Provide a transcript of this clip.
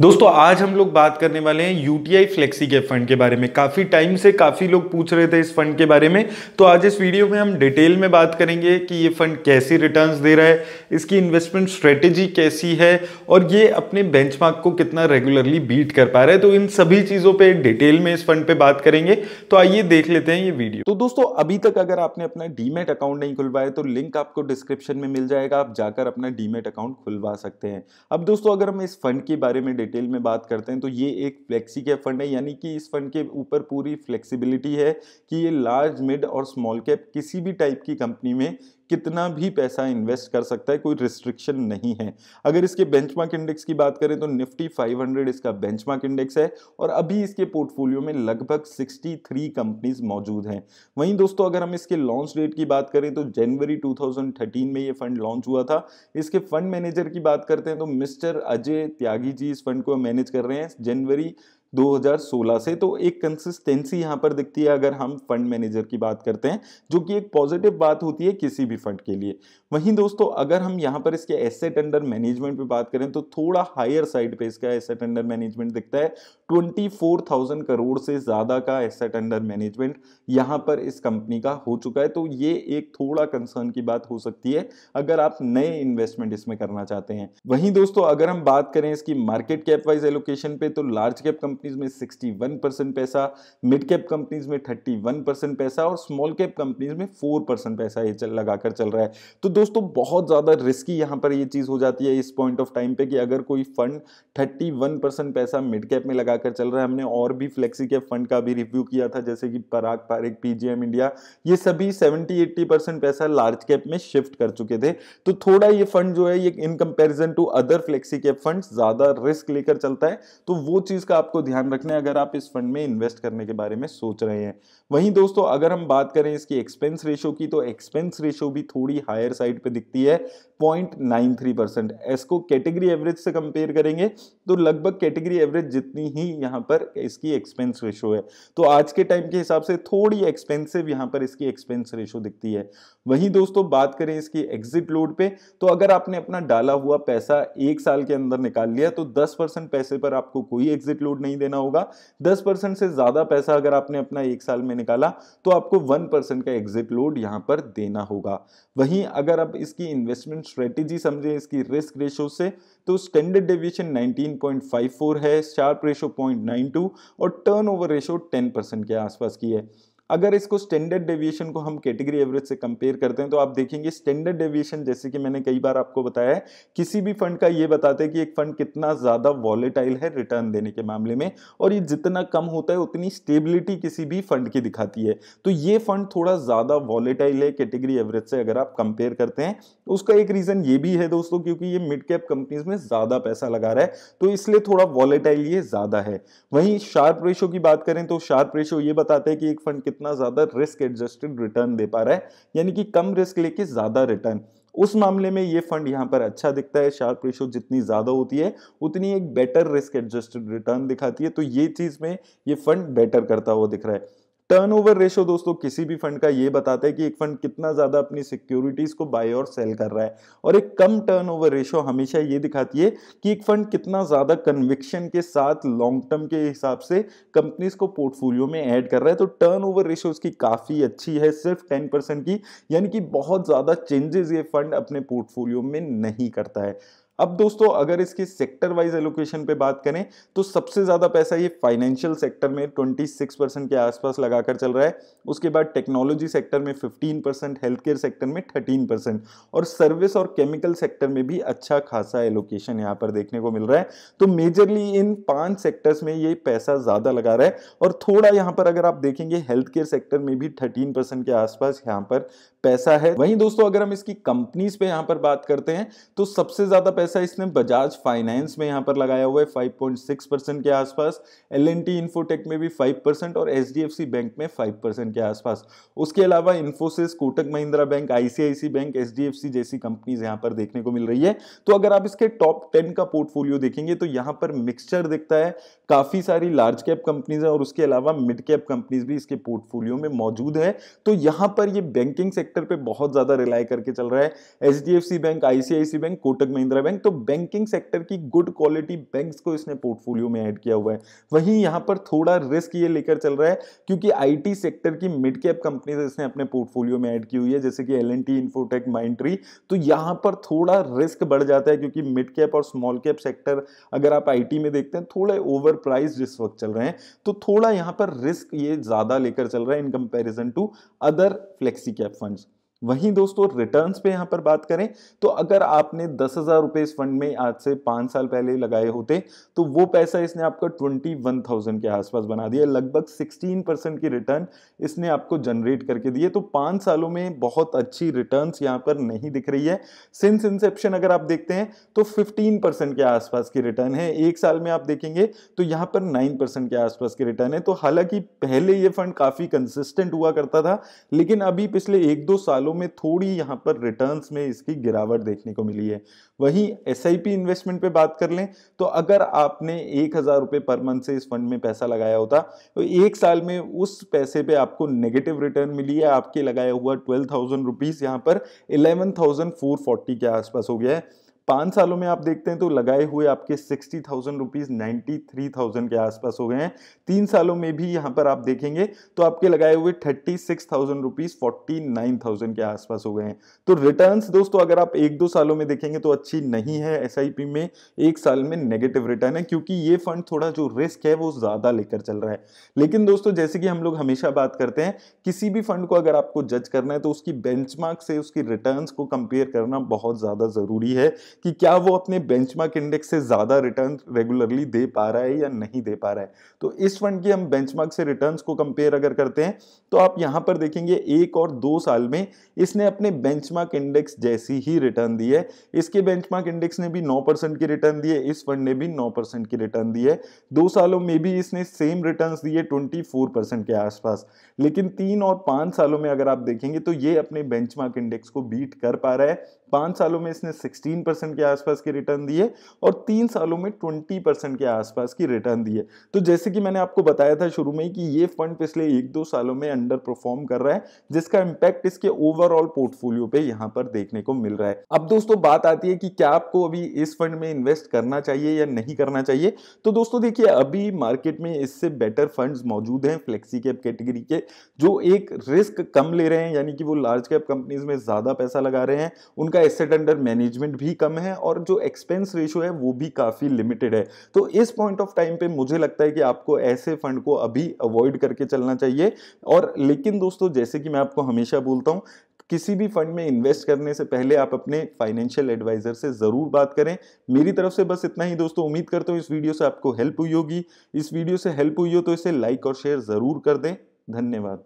दोस्तों आज हम लोग बात करने वाले हैं यूटीआई फ्लेक्सी के फंड के बारे में काफ़ी टाइम से काफ़ी लोग पूछ रहे थे इस फंड के बारे में तो आज इस वीडियो में हम डिटेल में बात करेंगे कि ये फंड कैसी रिटर्न्स दे रहा है इसकी इन्वेस्टमेंट स्ट्रेटेजी कैसी है और ये अपने बेंचमार्क को कितना रेगुलरली बीट कर पा रहा है तो इन सभी चीज़ों पर डिटेल में इस फंड पे बात करेंगे तो आइए देख लेते हैं ये वीडियो तो दोस्तों अभी तक अगर आपने अपना डीमेट अकाउंट नहीं खुलवाया तो लिंक आपको डिस्क्रिप्शन में मिल जाएगा आप जाकर अपना डीमेट अकाउंट खुलवा सकते हैं अब दोस्तों अगर हम इस फंड के बारे में डिटेल में बात करते हैं तो ये एक फ्लेक्सी कैप फंड है यानी कि इस फंड के ऊपर पूरी फ्लेक्सिबिलिटी है कि ये लार्ज मिड और स्मॉल कैप किसी भी टाइप की कंपनी में कितना भी पैसा इन्वेस्ट कर सकता है कोई रिस्ट्रिक्शन नहीं है अगर इसके बेंचमार्क इंडेक्स की बात करें तो निफ्टी 500 इसका बेंचमार्क इंडेक्स है और अभी इसके पोर्टफोलियो में लगभग 63 कंपनीज मौजूद हैं वहीं दोस्तों अगर हम इसके लॉन्च डेट की बात करें तो जनवरी 2013 में ये फंड लॉन्च हुआ था इसके फंड मैनेजर की बात करते हैं तो मिस्टर अजय त्यागी जी इस फंड को मैनेज कर रहे हैं जनवरी 2016 से तो एक कंसिस्टेंसी यहां पर दिखती है अगर हम फंड मैनेजर की बात करते हैं जो कि एक पॉजिटिव बात होती है किसी भी फंड के लिए वहीं दोस्तों अगर हम यहां पर इसके एसेट अंडर मैनेजमेंट पे बात करें तो थोड़ा हायर साइड पे इसका एसेट अंडर मैनेजमेंट दिखता है 24,000 करोड़ से ज़्यादा का एसेट अंडर मैनेजमेंट यहाँ पर इस कंपनी का हो चुका है तो ये एक थोड़ा कंसर्न की बात हो सकती है अगर आप नए इन्वेस्टमेंट इसमें करना चाहते हैं वहीं दोस्तों अगर हम बात करें इसकी मार्केट कैप वाइज एलोकेशन पे तो लार्ज कैप कंपनी कंपनीज में 61 परसेंट पैसा मिड कैप कंपनीज में 31 परसेंट पैसा और स्मॉल कैप कंपनीज में 4 परसेंट पैसा ये चल लगाकर चल रहा है तो दोस्तों बहुत ज़्यादा रिस्की यहाँ पर ये चीज़ हो जाती है इस पॉइंट ऑफ टाइम पे कि अगर कोई फंड 31 परसेंट पैसा मिड कैप में लगाकर चल रहा है हमने और भी फ्लेक्सी कैप फंड का भी रिव्यू किया था जैसे कि पराग पारिक पीजीएम इंडिया ये सभी सेवेंटी एट्टी पैसा लार्ज कैप में शिफ्ट कर चुके थे तो थोड़ा ये फंड जो है ये in comparison to other flexi cap fund ज़्यादा रिस्क लेकर चलता है तो वो चीज़ का आपको ध्यान रख अगर आप इस फंड में इन्वेस्ट करने के बारे में सोच रहे हैं वहीं दोस्तों अगर हम बात करें इसकी एक्सपेंस रेशो की तो एक्सपेंस रेशो भी थोड़ी हायर साइड पर दिखती है 0.93 परसेंट एस कैटेगरी एवरेज से कंपेयर करेंगे तो लगभग कैटेगरी एवरेज जितनी ही यहाँ पर इसकी एक्सपेंस रेशो है तो आज के टाइम के हिसाब से थोड़ी एक्सपेंसिव यहाँ पर इसकी एक्सपेंस रेशो दिखती है वहीं दोस्तों बात करें इसकी एग्जिट लोड पे तो अगर आपने अपना डाला हुआ पैसा एक साल के अंदर निकाल लिया तो दस पैसे पर आपको कोई एग्जिट लोड नहीं देना होगा दस से ज़्यादा पैसा अगर आपने अपना एक साल में निकाला तो आपको वन का एग्जिट लोड यहाँ पर देना होगा वहीं अगर आप इसकी इन्वेस्टमेंट स्ट्रेटेजी समझें इसकी रिस्क रेशो से तो स्टैंडर्ड डेविएशन 19.54 है शार्प रेशो 0.92 और टर्नओवर रेशो 10 परसेंट के आसपास की है अगर इसको स्टैंडर्ड डेविएशन को हम कैटेगरी एवरेज से कंपेयर करते हैं तो आप देखेंगे स्टैंडर्ड डेविएशन जैसे कि मैंने कई बार आपको बताया है किसी भी फंड का ये बताते हैं कि एक फंड कितना ज़्यादा वॉलेटाइल है रिटर्न देने के मामले में और ये जितना कम होता है उतनी स्टेबिलिटी किसी भी फंड की दिखाती है तो ये फंड थोड़ा ज़्यादा वॉलेटाइल है कैटेगरी एवरेज से अगर आप कंपेयर करते हैं तो उसका एक रीज़न ये भी है दोस्तों क्योंकि ये मिड कैप कंपनीज में ज़्यादा पैसा लगा रहा है तो इसलिए थोड़ा वॉलेटाइल ये ज़्यादा है वहीं शार्प रेशो की बात करें तो शार्प रेशो ये बताते हैं कि एक फंड कितना कितना ज़्यादा रिस्क एडजस्टेड रिटर्न दे पा रहा है यानी कि कम रिस्क लेके ज़्यादा रिटर्न उस मामले में ये फंड यहाँ पर अच्छा दिखता है शार्प रेशो जितनी ज़्यादा होती है उतनी एक बेटर रिस्क एडजस्टेड रिटर्न दिखाती है तो ये चीज़ में ये फंड बेटर करता हुआ दिख रहा है टर्नओवर रेशियो दोस्तों किसी भी फंड का ये बताता है कि एक फंड कितना ज्यादा अपनी सिक्योरिटीज को बाय और सेल कर रहा है और एक कम टर्नओवर रेशियो हमेशा ये दिखाती है कि एक फंड कितना ज्यादा कन्विक्शन के साथ लॉन्ग टर्म के हिसाब से कंपनीज को पोर्टफोलियो में ऐड कर रहा है तो टर्न ओवर रेशियो इसकी काफी अच्छी है सिर्फ टेन परसेंट की यानी कि बहुत ज्यादा चेंजेस ये फंड अपने पोर्टफोलियो में नहीं करता है अब दोस्तों अगर इसकी सेक्टर वाइज एलोकेशन पे बात करें तो सबसे ज़्यादा पैसा ये फाइनेंशियल सेक्टर में 26 परसेंट के आसपास लगाकर चल रहा है उसके बाद टेक्नोलॉजी सेक्टर में 15 परसेंट हेल्थ केयर सेक्टर में 13 परसेंट और सर्विस और केमिकल सेक्टर में भी अच्छा खासा एलोकेशन यहाँ पर देखने को मिल रहा है तो मेजरली इन पांच सेक्टर्स में ये पैसा ज़्यादा लगा रहा है और थोड़ा यहाँ पर अगर आप देखेंगे हेल्थ केयर सेक्टर में भी थर्टीन के आसपास यहाँ पर पैसा है वहीं दोस्तों अगर हम इसकी कंपनीज पे यहाँ पर बात करते हैं तो सबसे ज़्यादा पैसा पैसा इसने बजाज फाइनेंस में यहाँ पर लगाया हुआ है 5.6 परसेंट के आसपास एल एन टी इन्फोटेक में भी 5 परसेंट और H D F C bank में 5 परसेंट के आसपास उसके अलावा Infosys Kotak Mahindra bank ICICI bank H D F C जैसी कंपनीज यहाँ पर देखने को मिल रही है तो अगर आप इसके टॉप टेन का पोर्टफोलियो देखेंगे तो यहाँ पर मिक्सचर दिखता है काफ़ी सारी लार्ज कैप कंपनीज है और उसके अलावा मिड कैप कंपनीज भी इसके पोर्टफोलियो में मौजूद है तो यहाँ पर ये बैंकिंग सेक्टर पर बहुत ज़्यादा रिलाई करके चल रहा है H D F C bank ICICI bank Kotak Mahindra bank bank तो बैंकिंग सेक्टर की गुड क्वालिटी बैंक्स को इसने पोर्टफोलियो में ऐड किया हुआ है वहीं यहां पर थोड़ा रिस्क ये लेकर चल रहा है क्योंकि आईटी सेक्टर की मिड कैप कंपनी इसने अपने पोर्टफोलियो में ऐड की हुई है जैसे कि L and T Infotech Mindtree तो यहां पर थोड़ा रिस्क बढ़ जाता है क्योंकि मिड कैप और स्मॉल कैप सेक्टर अगर आप आईटी में देखते हैं थोड़े ओवर प्राइस जिस वक्त चल रहे हैं तो थोड़ा यहां पर रिस्क ये ज़्यादा लेकर चल रहा है in comparison to other flexi cap funds वहीं दोस्तों रिटर्न्स पे यहां पर बात करें तो अगर आपने दस हज़ार रुपए इस फंड में आज से पांच साल पहले लगाए होते तो वो पैसा इसने आपका ट्वेंटी वन थाउजेंड के आसपास बना दिया लगभग सिक्सटीन परसेंट की रिटर्न इसने आपको जनरेट करके दिए तो पांच सालों में बहुत अच्छी रिटर्न यहां पर नहीं दिख रही है सिंस इंसेप्शन अगर आप देखते हैं तो फिफ्टीन परसेंट के आसपास की रिटर्न है एक साल में आप देखेंगे तो यहां पर नाइन परसेंट के आसपास की रिटर्न है तो हालांकि पहले यह फंड काफ़ी कंसिस्टेंट हुआ करता था लेकिन अभी पिछले एक दो सालों सालों में थोड़ी यहाँ पर रिटर्न्स में इसकी गिरावट देखने को मिली है वहीं एस इन्वेस्टमेंट पे बात कर लें तो अगर आपने एक हज़ार रुपये पर मंथ से इस फंड में पैसा लगाया होता तो एक साल में उस पैसे पे आपको नेगेटिव रिटर्न मिली है आपके लगाया हुआ ट्वेल्व थाउजेंड रुपीज़ यहाँ पर इलेवन थाउजेंड फोर फोर्टी के आसपास हो गया है पाँच सालों में आप देखते हैं तो लगाए हुए आपके sixty thousand rupees ninety three thousand के आसपास हो गए हैं तीन सालों में भी यहाँ पर आप देखेंगे तो आपके लगाए हुए thirty six thousand rupees forty nine thousand के आसपास हो गए हैं तो रिटर्न्स दोस्तों अगर आप एक दो सालों में देखेंगे तो अच्छी नहीं है एस में एक साल में नेगेटिव रिटर्न है क्योंकि ये फंड थोड़ा जो रिस्क है वो ज़्यादा लेकर चल रहा है लेकिन दोस्तों जैसे कि हम लोग हमेशा बात करते हैं किसी भी फंड को अगर आपको जज करना है तो उसकी बेंचमार्क से उसकी रिटर्न्स को कंपेयर करना बहुत ज़्यादा ज़रूरी है कि क्या वो अपने बेंचमार्क इंडेक्स से ज़्यादा रिटर्न रेगुलरली दे पा रहा है या नहीं दे पा रहा है तो इस फंड की हम बेंचमार्क से रिटर्न को कंपेयर अगर करते हैं तो आप यहाँ पर देखेंगे एक और दो साल में इसने अपने बेंचमार्क इंडेक्स जैसी ही रिटर्न दी है इसके बेंचमार्क इंडेक्स ने भी परसेंट की रिटर्न दी है इस फंड ने भी परसेंट की रिटर्न दी है दो सालों में भी इसने सेम रिटर्न दिए परसेंट के आसपास लेकिन तीन और पाँच सालों में अगर आप देखेंगे तो ये अपने बेंचमार्क इंडेक्स को बीट कर पा रहा है पाँच सालों में इसने 16 परसेंट के आसपास के रिटर्न दिए और तीन सालों में 20 परसेंट के आसपास की रिटर्न दिए तो जैसे कि मैंने आपको बताया था शुरू में कि ये फंड पिछले एक दो सालों में अंडर परफॉर्म कर रहा है जिसका इम्पैक्ट इसके ओवरऑल पोर्टफोलियो पे यहाँ पर देखने को मिल रहा है अब दोस्तों बात आती है कि क्या आपको अभी इस फंड में इन्वेस्ट करना चाहिए या नहीं करना चाहिए तो दोस्तों देखिए अभी मार्केट में इससे बेटर फंड मौजूद हैं फ्लेक्सी कैप कैटेगरी के जो एक रिस्क कम ले रहे हैं यानी कि वो लार्ज कैप कंपनीज में ज़्यादा पैसा लगा रहे हैं उनका इनका एसेट अंडर मैनेजमेंट भी कम है और जो एक्सपेंस रेशियो है वो भी काफ़ी लिमिटेड है तो इस पॉइंट ऑफ टाइम पे मुझे लगता है कि आपको ऐसे फंड को अभी अवॉइड करके चलना चाहिए और लेकिन दोस्तों जैसे कि मैं आपको हमेशा बोलता हूँ किसी भी फंड में इन्वेस्ट करने से पहले आप अपने फाइनेंशियल एडवाइजर से ज़रूर बात करें मेरी तरफ से बस इतना ही दोस्तों उम्मीद करता हूँ इस वीडियो से आपको हेल्प हुई होगी इस वीडियो से हेल्प हुई हो तो इसे लाइक और शेयर ज़रूर कर दें धन्यवाद